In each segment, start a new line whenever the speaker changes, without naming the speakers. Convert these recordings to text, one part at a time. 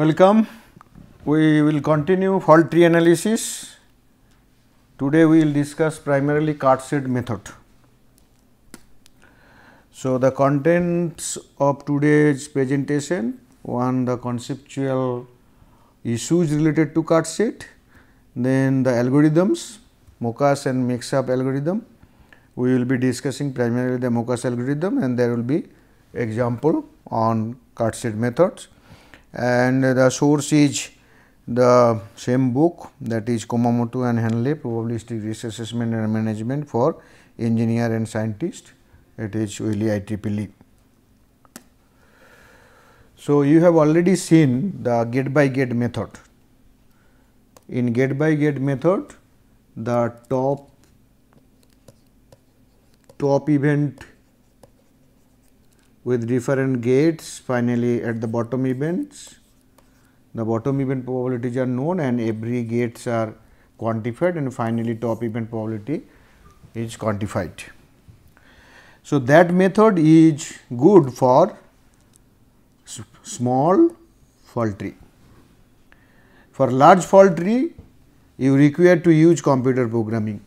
Welcome. We will continue fault tree analysis. Today we will discuss primarily Cartesian method. So, the contents of today's presentation one the conceptual issues related to Cartesian, then the algorithms MOCAS and mix-up algorithm. We will be discussing primarily the MOCAS algorithm and there will be example on Cartesian methods and the source is the same book that is Komamoto and Henley probabilistic risk assessment and management for engineer and scientist it is Wiley IEEE. So, you have already seen the gate by gate method. In gate by gate method the top top event with different gates finally at the bottom events. The bottom event probabilities are known and every gates are quantified and finally, top event probability is quantified. So, that method is good for small fault tree. For large fault tree, you require to use computer programming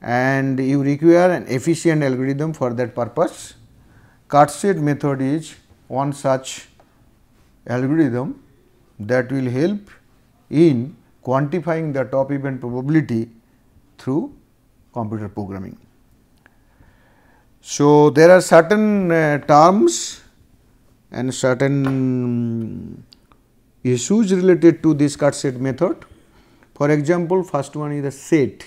and you require an efficient algorithm for that purpose Cartesian method is one such algorithm that will help in quantifying the top event probability through computer programming. So, there are certain uh, terms and certain mm, issues related to this set method. For example, first one is the set.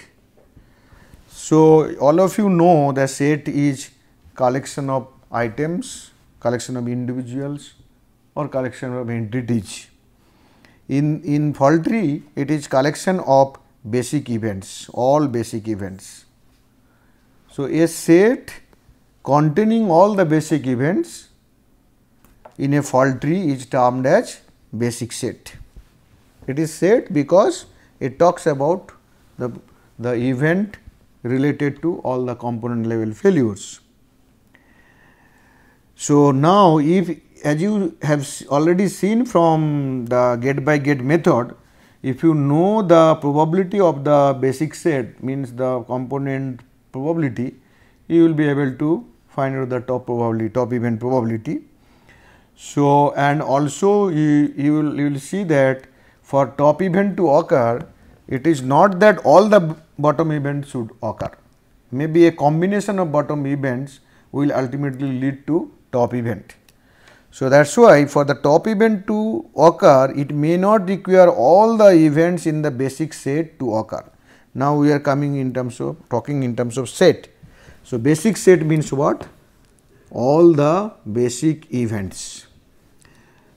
So, all of you know the set is collection of items, collection of individuals or collection of entities. In, in tree, it is collection of basic events, all basic events. So, a set containing all the basic events in a fault tree is termed as basic set. It is set because it talks about the, the event related to all the component level failures. So, now if as you have already seen from the get by get method, if you know the probability of the basic set means the component probability, you will be able to find out the top probability, top event probability. So, and also you, you, will, you will see that for top event to occur, it is not that all the bottom events should occur. Maybe a combination of bottom events will ultimately lead to top event. So, that is why for the top event to occur, it may not require all the events in the basic set to occur. Now, we are coming in terms of talking in terms of set. So, basic set means what? All the basic events.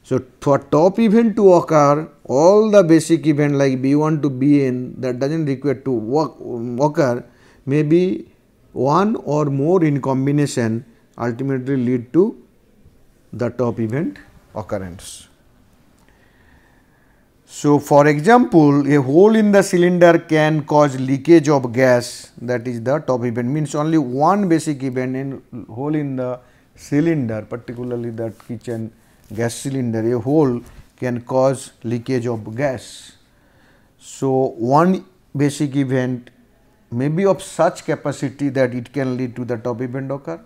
So, for top event to occur, all the basic event like B1 to Bn that does not require to occur may be one or more in combination ultimately lead to the top event occurrence. So, for example, a hole in the cylinder can cause leakage of gas that is the top event means only one basic event in hole in the cylinder particularly that kitchen gas cylinder a hole can cause leakage of gas. So, one basic event may be of such capacity that it can lead to the top event occur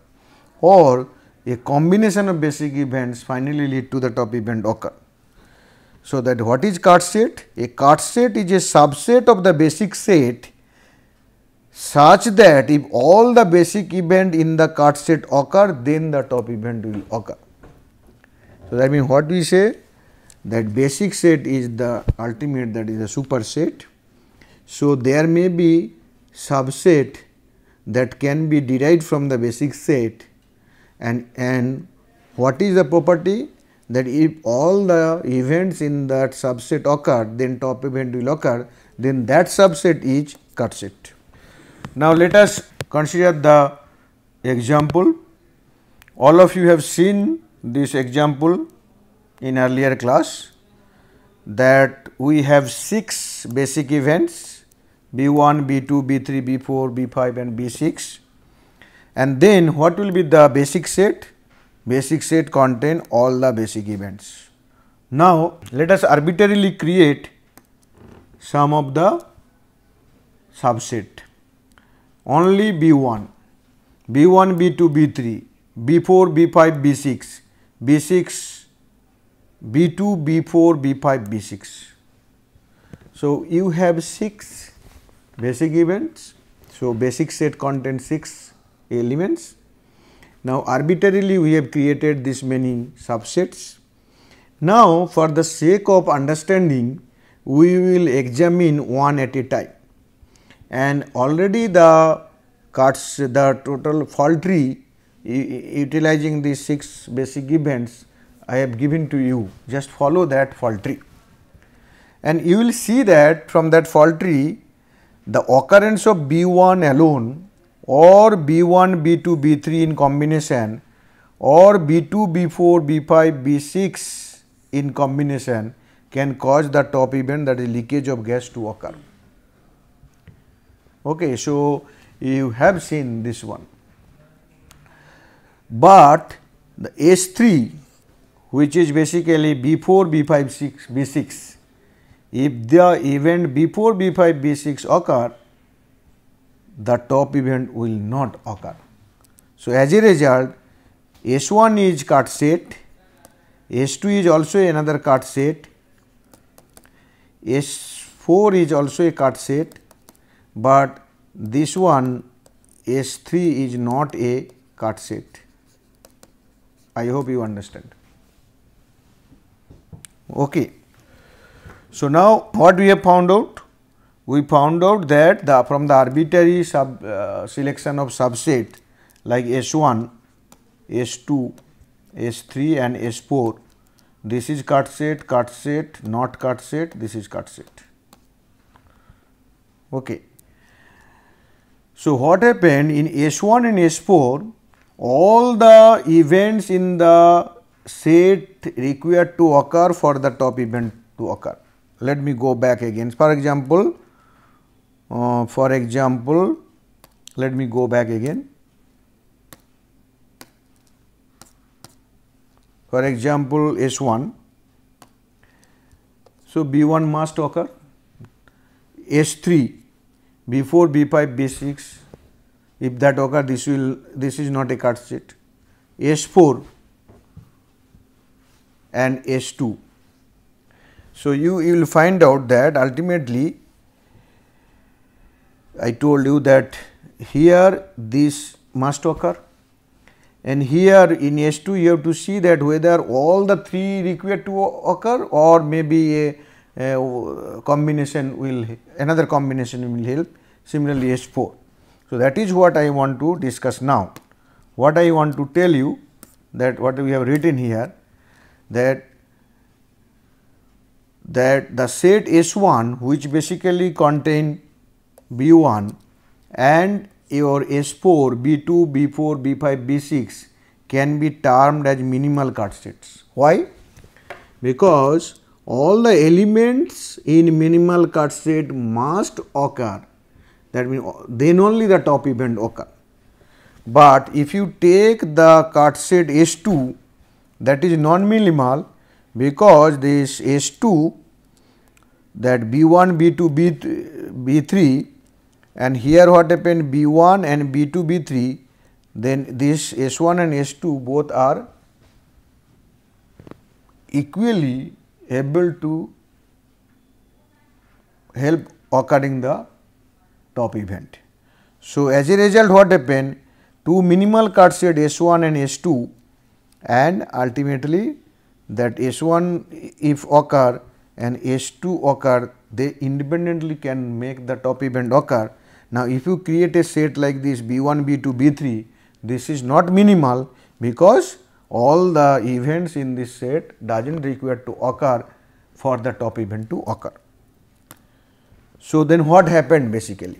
or a combination of basic events finally lead to the top event occur. So, that what is card set? A card set is a subset of the basic set such that if all the basic event in the card set occur, then the top event will occur. So, that means what we say? That basic set is the ultimate that is a superset. So, there may be subset that can be derived from the basic set and, and what is the property? That if all the events in that subset occur, then top event will occur, then that subset is cut Now, let us consider the example. All of you have seen this example in earlier class that we have 6 basic events B 1, B 2, B 3, B 4, B 5 and B 6 and then what will be the basic set? Basic set contain all the basic events. Now, let us arbitrarily create some of the subset only B1, B1, B2, B3, B4, B5, B6, B6, B2, B4, B5, B6. So, you have 6 basic events. So, basic set contains 6 elements. Now, arbitrarily we have created this many subsets. Now, for the sake of understanding, we will examine one at a time and already the cuts the total fault tree utilizing these 6 basic events I have given to you just follow that fault tree and you will see that from that fault tree the occurrence of B1 alone or B1, B2, B3 in combination or B2, B4, B5, B6 in combination can cause the top event that is leakage of gas to occur. Okay, so you have seen this one. But the S3 which is basically B4, B5, 6, B6, if the event before B5, B6 occur, the top event will not occur. So, as a result S 1 is cut set, S 2 is also another cut set, S 4 is also a cut set, but this one S 3 is not a cut set. I hope you understand. Okay. So, now what we have found out? we found out that the from the arbitrary sub uh, selection of subset like S1, S2, S3 and S4, this is cut set, cut set, not cut set, this is cut set. Okay. So, what happened in S1 and S4, all the events in the set required to occur for the top event to occur. Let me go back again. For example, uh, for example, let me go back again. For example, S 1. So, B 1 must occur, S 3 before B 5, B 6 if that occur this will this is not a cut set S 4 and S 2. So, you, you will find out that ultimately I told you that here this must occur and here in S2 you have to see that whether all the three required to occur or maybe a, a uh, combination will another combination will help similarly S4. So, that is what I want to discuss now. What I want to tell you that what we have written here that that the set S1 which basically contain B1 and your S4, B2, B4, B5, B6 can be termed as minimal cut sets. Why? Because all the elements in minimal cut set must occur that means then only the top event occur. But if you take the cut set S2 that is non-minimal because this S2 that B1, B2, B3 and here what happened B1 and B2, B3 then this S1 and S2 both are equally able to help occurring the top event. So, as a result what happened two minimal cards set S1 and S2 and ultimately that S1 if occur and S2 occur they independently can make the top event occur now, if you create a set like this B1, B2, B3, this is not minimal because all the events in this set does not require to occur for the top event to occur. So, then what happened basically?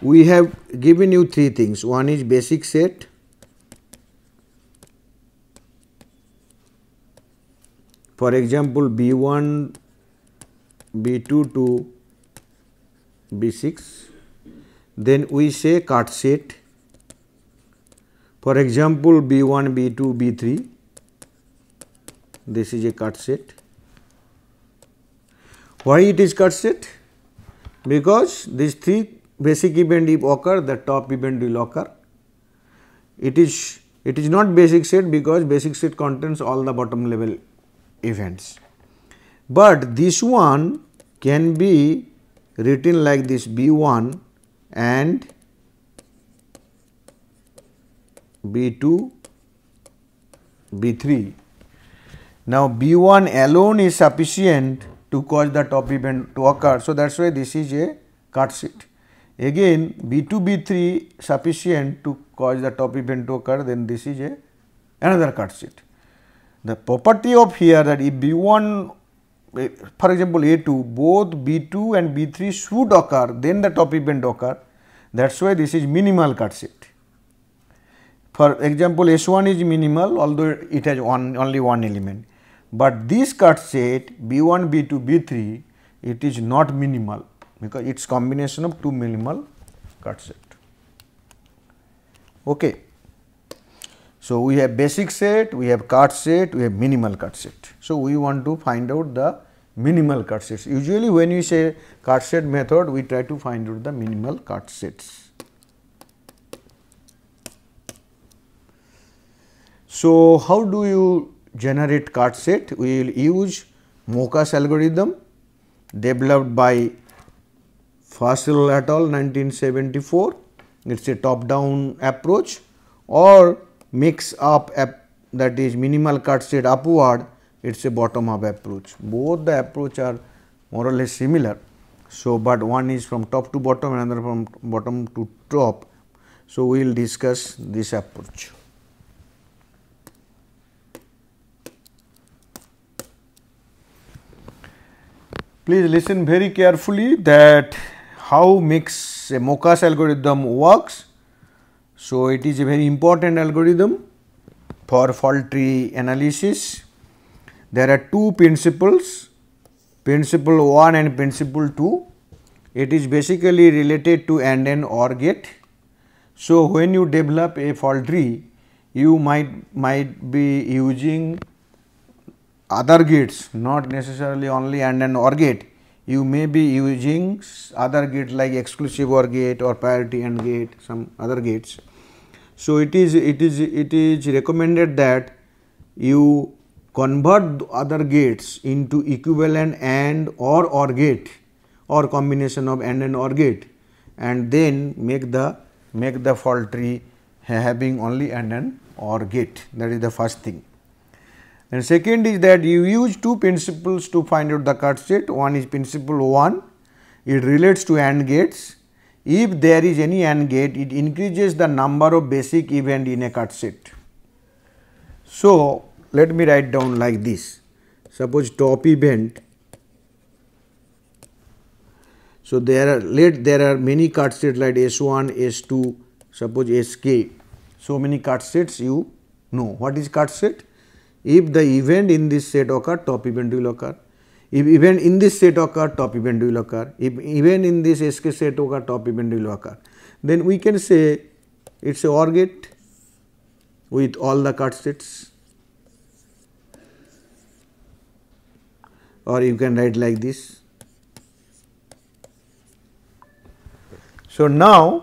We have given you three things. One is basic set, for example b1 b2 to b6 then we say cut set for example B1, B2, B3 this is a cut set. Why it is cut set? Because these three basic event if occur the top event will occur. It is it is not basic set because basic set contains all the bottom level events. But this one can be written like this B1 and B 2 B 3. Now, B 1 alone is sufficient to cause the top event to occur. So, that is why this is a cut sheet. Again B 2 B 3 sufficient to cause the top event to occur then this is a another cut sheet. The property of here that if B 1 for example A2 both B2 and B3 should occur then the top event occur that is why this is minimal cut set. For example S1 is minimal although it has one, only one element but this cut set B1, B2, B3 it is not minimal because it is combination of two minimal cut set. Okay. So, we have basic set, we have cut set, we have minimal cut set. So, we want to find out the minimal cut sets. Usually when we say cut set method, we try to find out the minimal cut sets. So, how do you generate cut set? We will use Mokas algorithm developed by Fasil et al. 1974. It is a top down approach or mix up that is minimal cut state upward, it is a bottom up approach. Both the approach are more or less similar. So, but one is from top to bottom another from bottom to top. So, we will discuss this approach. Please listen very carefully that how mix a Mokas algorithm works so, it is a very important algorithm for fault tree analysis. There are two principles, principle 1 and principle 2. It is basically related to AND and OR gate. So, when you develop a fault tree, you might, might be using other gates, not necessarily only AND and OR gate. You may be using other gates like exclusive OR gate or priority AND gate, some other gates. So it is it is it is recommended that you convert other gates into equivalent AND or OR gate or combination of AND and OR gate and then make the make the fault tree having only AND and OR gate that is the first thing. And second is that you use two principles to find out the cut set. One is principle 1, it relates to AND gates if there is any AND gate, it increases the number of basic event in a cut set. So, let me write down like this. Suppose top event. So, there are let there are many cut sets like S1, S2, suppose SK. So many cut sets you know. What is cut set? If the event in this set occur, top event will occur. If event in this set occur, top event will occur. If event in this SK set occur, top event will occur. Then we can say it is a OR gate with all the card sets or you can write like this. So, now,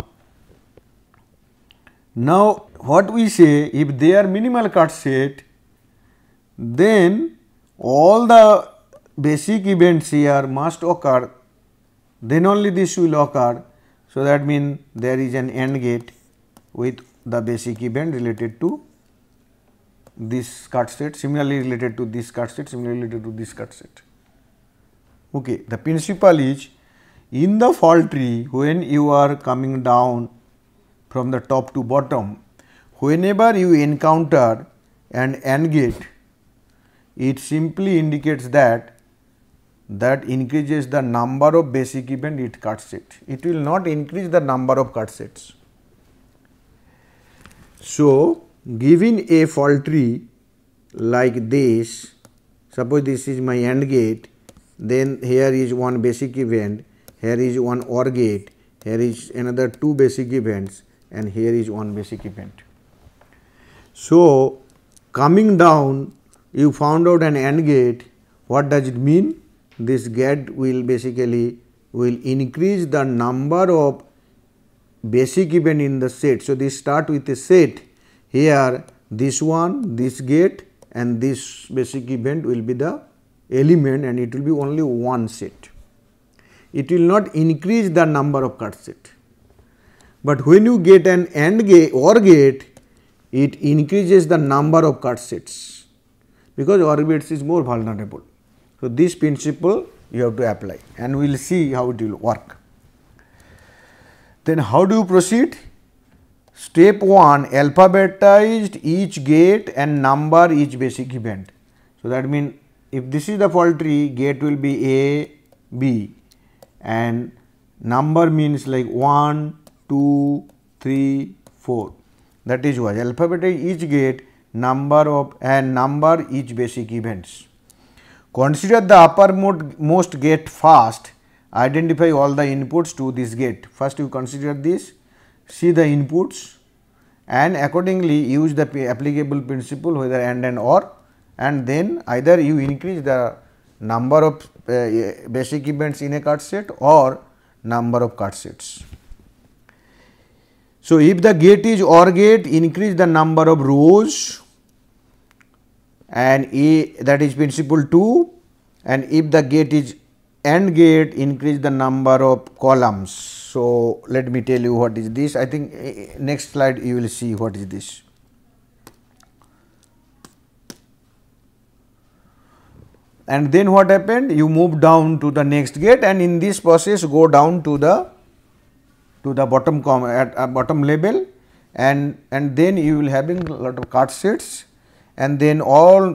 now what we say if they are minimal card set then all the basic events here must occur then only this will occur. So, that means there is an AND gate with the basic event related to this cut set similarly related to this cut set similarly related to this cut set. Okay. The principle is in the fault tree when you are coming down from the top to bottom whenever you encounter an AND gate it simply indicates that that increases the number of basic event it cuts it. It will not increase the number of cut sets. So, given a fault tree like this, suppose this is my AND gate, then here is one basic event, here is one OR gate, here is another two basic events and here is one basic event. So, coming down you found out an AND gate, what does it mean? this gate will basically will increase the number of basic event in the set. So, this start with a set here this one, this gate and this basic event will be the element and it will be only one set. It will not increase the number of card set. But when you get an AND gate OR gate, it increases the number of card sets because OR gates is more vulnerable. So, this principle you have to apply and we will see how it will work. Then how do you proceed? Step 1 alphabetized each gate and number each basic event. So, that means if this is the fault tree gate will be A, B and number means like 1, 2, 3, 4 that is why alphabetized each gate number of and number each basic events. Consider the uppermost gate first, identify all the inputs to this gate. First you consider this, see the inputs and accordingly use the applicable principle whether and and or and then either you increase the number of uh, basic events in a card set or number of card sets. So, if the gate is OR gate, increase the number of rows and E that is principle 2 and if the gate is AND gate increase the number of columns. So, let me tell you what is this I think eh, eh, next slide you will see what is this. And then what happened you move down to the next gate and in this process go down to the to the bottom com at uh, bottom level and and then you will having a lot of card sets and then all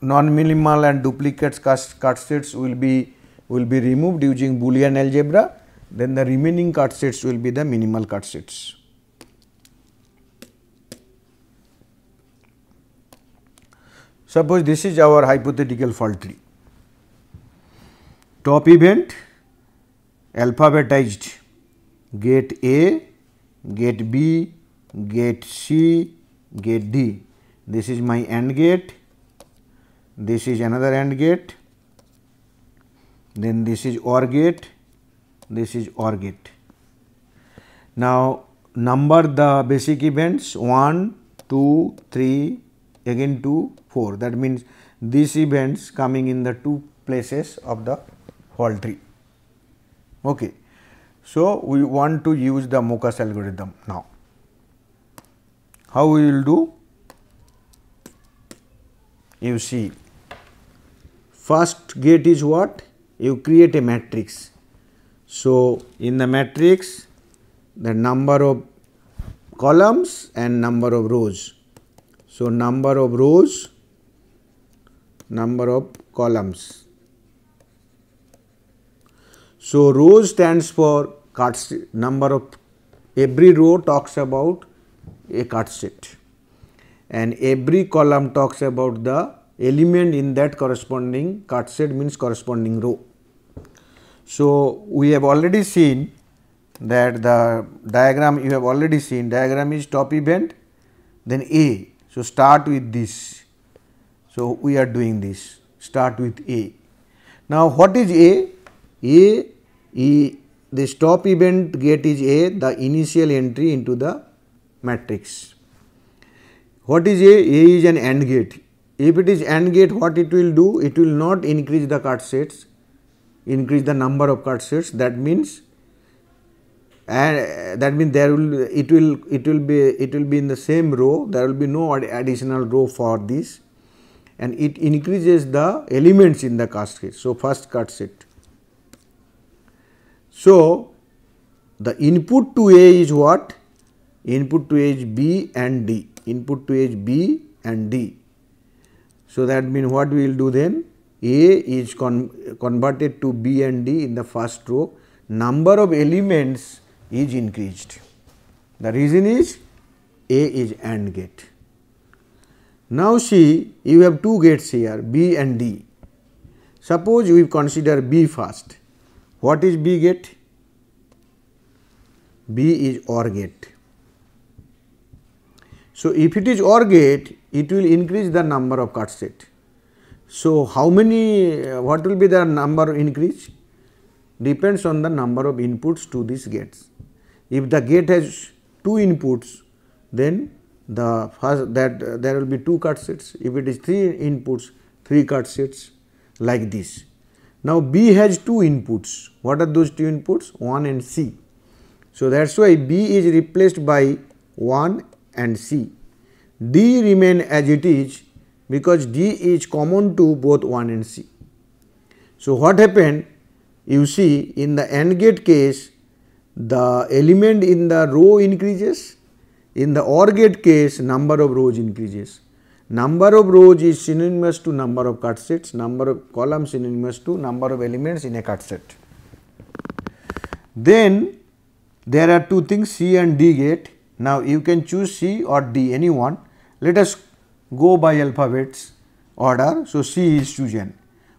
non-minimal and duplicate cut sets will be will be removed using Boolean algebra, then the remaining cut sets will be the minimal cut sets. Suppose this is our hypothetical fault tree. Top event alphabetized gate A, gate B, gate C, gate D this is my AND gate, this is another AND gate, then this is OR gate, this is OR gate. Now, number the basic events 1, 2, 3, again 2, 4 that means these events coming in the two places of the whole tree. Okay. So, we want to use the MOCAS algorithm now. How we will do? you see first gate is what you create a matrix. So, in the matrix the number of columns and number of rows. So, number of rows number of columns. So, row stands for card number of every row talks about a card set and every column talks about the element in that corresponding card set means corresponding row. So, we have already seen that the diagram you have already seen diagram is top event then A. So, start with this. So, we are doing this start with A. Now, what is A? A, the stop event gate is A the initial entry into the matrix. What is A? A is an AND gate. If it is AND gate, what it will do? It will not increase the card sets, increase the number of card sets. That means, and that means there will it will it will be it will be in the same row. There will be no additional row for this, and it increases the elements in the cut set. So first cut set. So the input to A is what? Input to A is B and D input to edge B and D. So, that means what we will do then? A is con converted to B and D in the first row, number of elements is increased. The reason is A is AND gate. Now, see you have two gates here B and D. Suppose we consider B first. What is B gate? B is OR gate. So, if it is OR gate, it will increase the number of card set. So, how many, uh, what will be the number increase? Depends on the number of inputs to these gates. If the gate has two inputs, then the first that uh, there will be two card sets. If it is three inputs, three card sets like this. Now, B has two inputs. What are those two inputs? 1 and C. So, that is why B is replaced by 1 and C. D remain as it is because D is common to both 1 and C. So, what happened? You see in the AND gate case the element in the row increases, in the OR gate case number of rows increases. Number of rows is synonymous to number of cut sets, number of columns synonymous to number of elements in a cut set. Then there are two things C and D gate. Now, you can choose C or D any one. Let us go by alphabets order. So, C is chosen.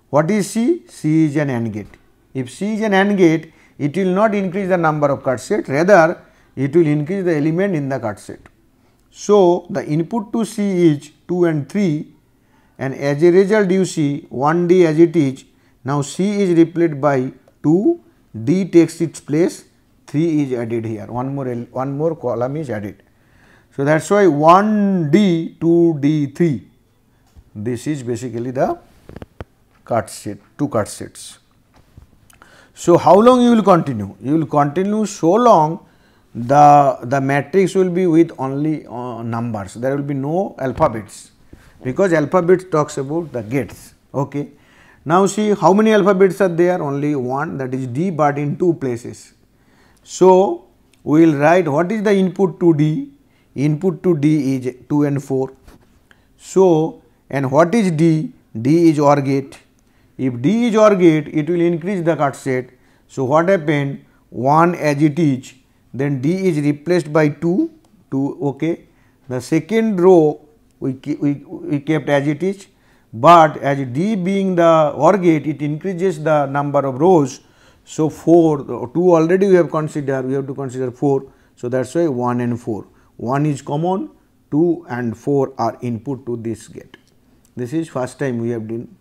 What is C? C is an AND gate. If C is an AND gate, it will not increase the number of cut set, rather it will increase the element in the cut set. So, the input to C is 2 and 3 and as a result you see 1D as it is. Now, C is replaced by 2, D takes its place 3 is added here, one more, one more column is added. So, that is why 1 D, 2 D, 3, this is basically the cut set, two cut sets. So, how long you will continue? You will continue so long the, the matrix will be with only uh, numbers, there will be no alphabets because alphabet talks about the gates. Okay. Now, see how many alphabets are there? Only one that is D but in two places. So, we will write what is the input to D? Input to D is 2 and 4. So, and what is D? D is OR gate. If D is OR gate, it will increase the cut set. So, what happened? 1 as it is, then D is replaced by 2, 2 okay. The second row we, we, we kept as it is, but as D being the OR gate, it increases the number of rows. So, 4 2 already we have considered we have to consider 4. So, that is why 1 and 4 1 is common 2 and 4 are input to this gate. This is first time we have done,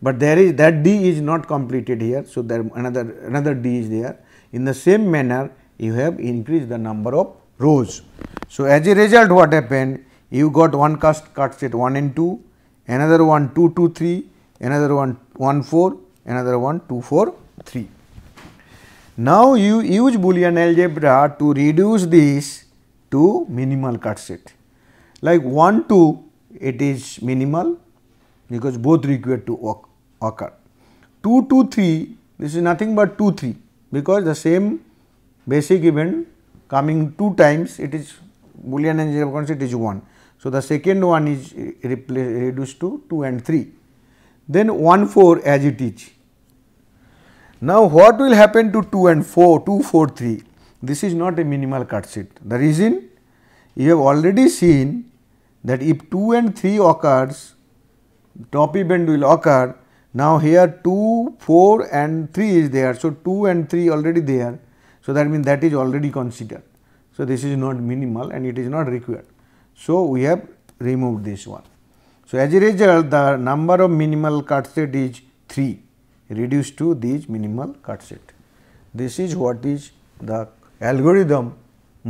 but there is that D is not completed here. So, there another another D is there in the same manner you have increased the number of rows. So, as a result what happened you got one cast cut set 1 and 2, another one 2 2 3, another one 1 4, another one 2 4 3. Now you use Boolean algebra to reduce this to minimal cut set. Like 1, 2, it is minimal because both require to occur. 2, 2, 3, this is nothing but 2, 3 because the same basic event coming 2 times, it is Boolean algebra concept is 1. So, the second one is eh, reduced to 2 and 3. Then 1, 4 as it is now, what will happen to 2 and 4, 2, 4, 3? This is not a minimal cut sheet. The reason you have already seen that if 2 and 3 occurs, top event will occur. Now, here 2, 4 and 3 is there. So, 2 and 3 already there. So, that means that is already considered. So, this is not minimal and it is not required. So, we have removed this one. So, as a result the number of minimal cut set is 3 reduced to these minimal cut set. This is what is the algorithm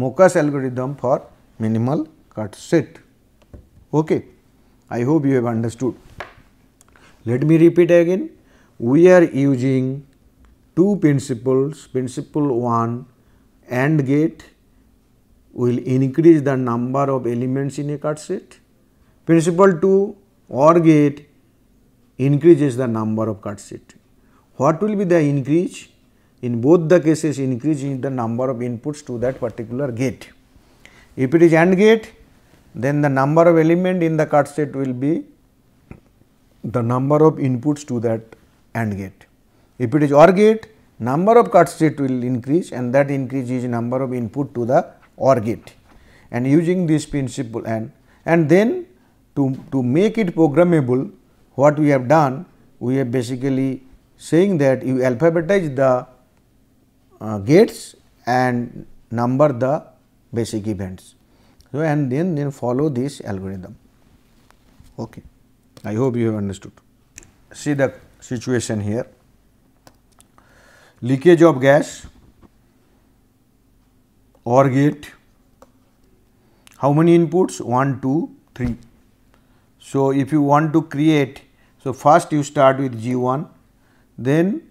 Mokas algorithm for minimal cut set. Okay. I hope you have understood. Let me repeat again. We are using two principles. Principle 1 AND gate will increase the number of elements in a cut set. Principle 2 OR gate increases the number of cut set what will be the increase? In both the cases increase in the number of inputs to that particular gate. If it is AND gate, then the number of element in the cut set will be the number of inputs to that AND gate. If it is OR gate, number of cut set will increase and that increase is number of input to the OR gate. And using this principle and, and then to, to make it programmable, what we have done, we have basically saying that you alphabetize the uh, gates and number the basic events. So, and then, then follow this algorithm. Okay. I hope you have understood. See the situation here. Leakage of gas, OR gate, how many inputs? 1, 2, 3. So, if you want to create, so first you start with G 1, then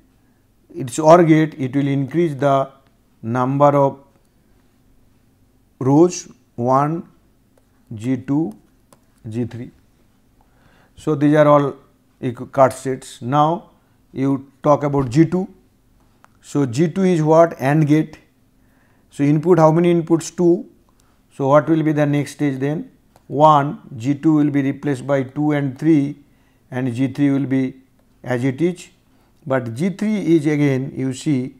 its OR gate it will increase the number of rows 1, G2, G3. So, these are all card sets. Now, you talk about G2. So, G2 is what AND gate. So, input how many inputs 2. So, what will be the next stage then 1 G2 will be replaced by 2 and 3 and G3 will be as it is but G3 is again you see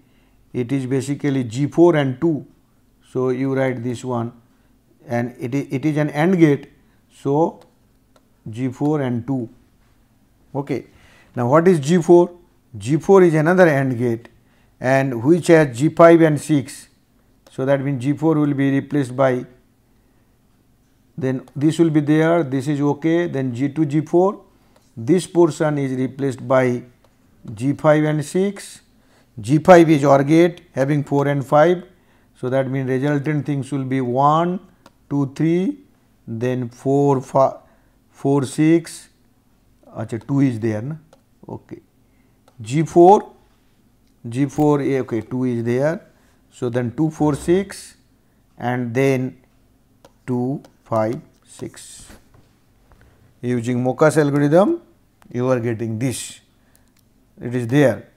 it is basically G4 and 2. So, you write this one and it is, it is an AND gate. So, G4 and 2. Okay. Now, what is G4? G4 is another AND gate and which has G5 and 6. So, that means G4 will be replaced by then this will be there, this is okay, then G2, G4, this portion is replaced by G5 and 6. G5 is OR gate having 4 and 5. So, that means resultant things will be 1, 2, 3, then 4, 5, 4 6, Achha, 2 is there. Na? Okay. G4, G4, eh, okay, 2 is there. So, then 2, 4, 6 and then 2, 5, 6. Using Mokas algorithm, you are getting this it is there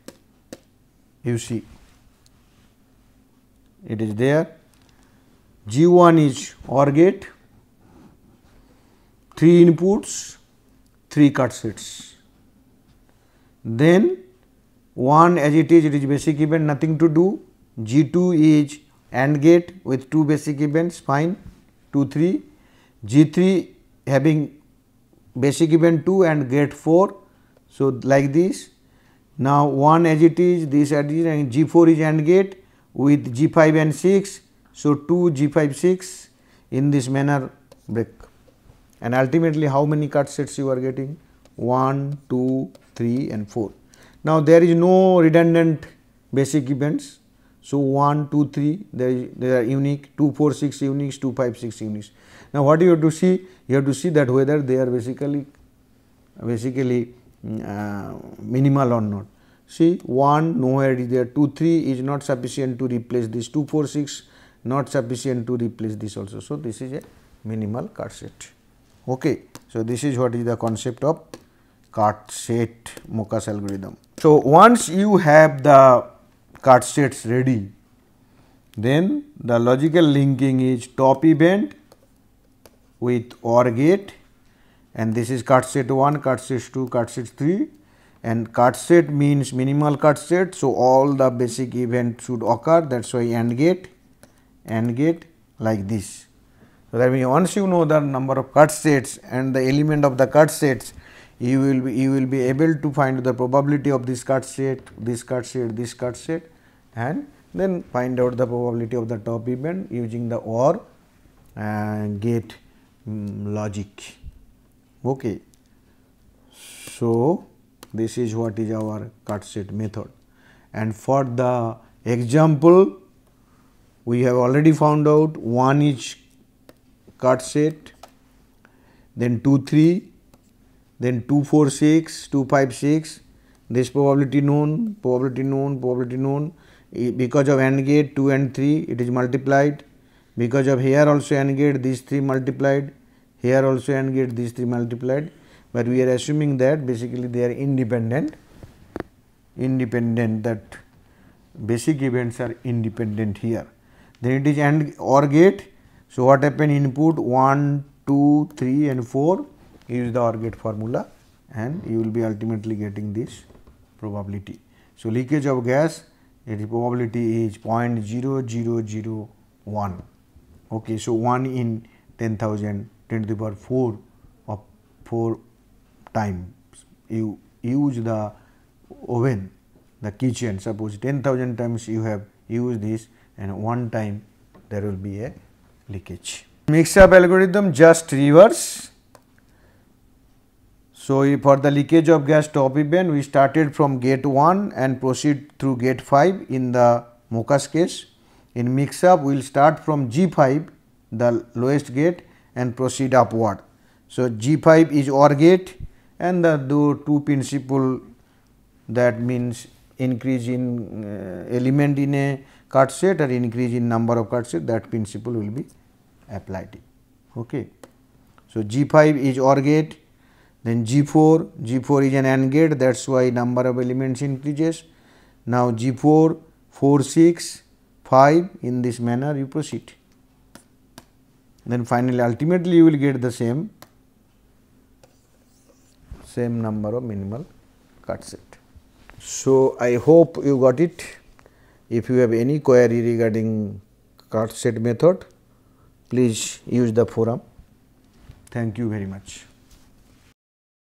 you see it is there G 1 is OR gate 3 inputs 3 cut sets then 1 as it is it is basic event nothing to do G 2 is AND gate with 2 basic events fine 2 3 G 3 having basic event 2 and gate 4. So, like this now, 1 as it is, this as it is and G 4 is AND gate with G 5 and 6. So, 2 G 5 6 in this manner break and ultimately how many cut sets you are getting 1, 2, 3 and 4. Now, there is no redundant basic events. So, 1, 2, 3 they, are unique 2, 4, 6 unique. 2, 5, 6 uniques. Now, what you have to see? You have to see that whether they are basically basically uh, minimal or not. See 1 nowhere is there 2 3 is not sufficient to replace this 2 4 6 not sufficient to replace this also. So, this is a minimal cut set. Okay. So, this is what is the concept of cut set Mokas algorithm. So, once you have the cut sets ready then the logical linking is top event with OR gate and this is cut set 1, cut set 2, cut set 3 and cut set means minimal cut set. So, all the basic event should occur that is why AND gate AND gate like this. So, that means once you know the number of cut sets and the element of the cut sets you will be you will be able to find the probability of this cut set, this cut set, this cut set and then find out the probability of the top event using the OR uh, gate um, logic. Okay. So, this is what is our cut sheet method and for the example we have already found out one is cut set, then 2 3 then 2 4 6 2 5 6 this probability known probability known probability known because of AND gate 2 and 3 it is multiplied because of here also AND gate these 3 multiplied here also AND gate these three multiplied, but we are assuming that basically they are independent, independent that basic events are independent here. Then it is AND OR gate. So, what happen input 1, 2, 3 and 4 use the OR gate formula and you will be ultimately getting this probability. So, leakage of gas its probability is 0.0001. Okay, so 1 in 10,000 10 to the power 4 of 4 times you use the oven the kitchen suppose 10000 times you have used this and one time there will be a leakage. Mix up algorithm just reverse. So, for the leakage of gas top event we started from gate 1 and proceed through gate 5 in the Mokas case. In mix up we will start from G5 the lowest gate and proceed upward. So, G5 is OR gate and the two principle that means increase in uh, element in a cut set or increase in number of cut set that principle will be applied. Okay. So, G5 is OR gate then G4, G4 is an AND gate that is why number of elements increases. Now, G4, 4, 6, 5 in this manner you proceed then finally ultimately you will get the same same number of minimal cut set. So, I hope you got it. If you have any query regarding cut set method, please use the forum. Thank you very much.